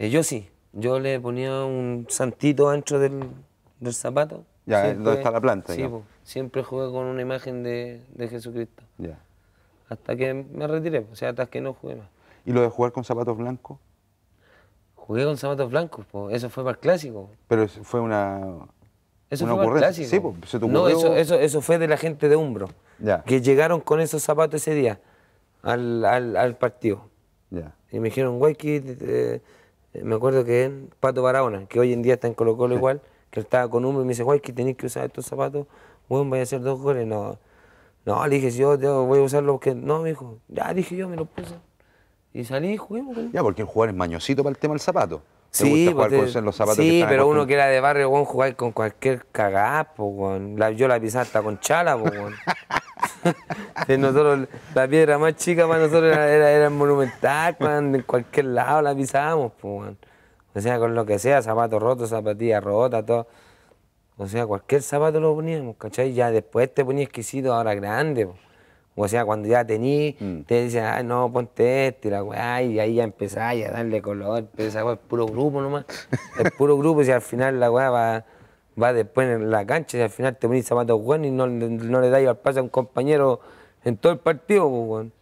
Eh, yo sí, yo le ponía un santito ancho del, zapato. Ya, eh, donde está la planta. Sí, siempre jugué con una imagen de, Jesucristo. Ya. Hasta que me retiré, o sea, hasta que no jugué más. ¿Y lo de jugar con zapatos blancos? Jugué con zapatos blancos, pues eso fue para el clásico. Pero fue una, eso fue Sí, eso, eso, fue de la gente de Umbro, que llegaron con esos zapatos ese día al, partido. Ya. Y me dijeron, güey, que... Eh, eh, me acuerdo que Pato Barahona, que hoy en día está en Colo Colo igual, que él estaba con uno y me dice, guay, que tenéis que usar estos zapatos, bueno, vaya a ser dos goles. No, no, le dije, si yo, voy a usar los que... No, me ya, dije yo, me los puse. Y salí y jugué. Ya, porque el jugador es mañosito para el tema del zapato. sí, gusta los pues, zapatos sí pero uno que era de barrio, weón, jugar con cualquier cagapo pues, con La, yo la pisaba hasta con chala, pues, nosotros, la piedra más chica para nosotros era, era, monumental, man, en cualquier lado la pisábamos, pues, O sea, con lo que sea, zapatos rotos, zapatillas rotas, todo. O sea, cualquier zapato lo poníamos, ¿cachai? Ya después te ponía exquisito, ahora grande, O sea, cuando ya tení, mm. te dicen, no, ponte este, y la weá, y ahí ya empezáis a darle color, weá es puro grupo nomás. El puro grupo, si al final la weá va después en la cancha y al final te ponís zapatos buenos y no, le dais al paso a un compañero en todo el partido, pues,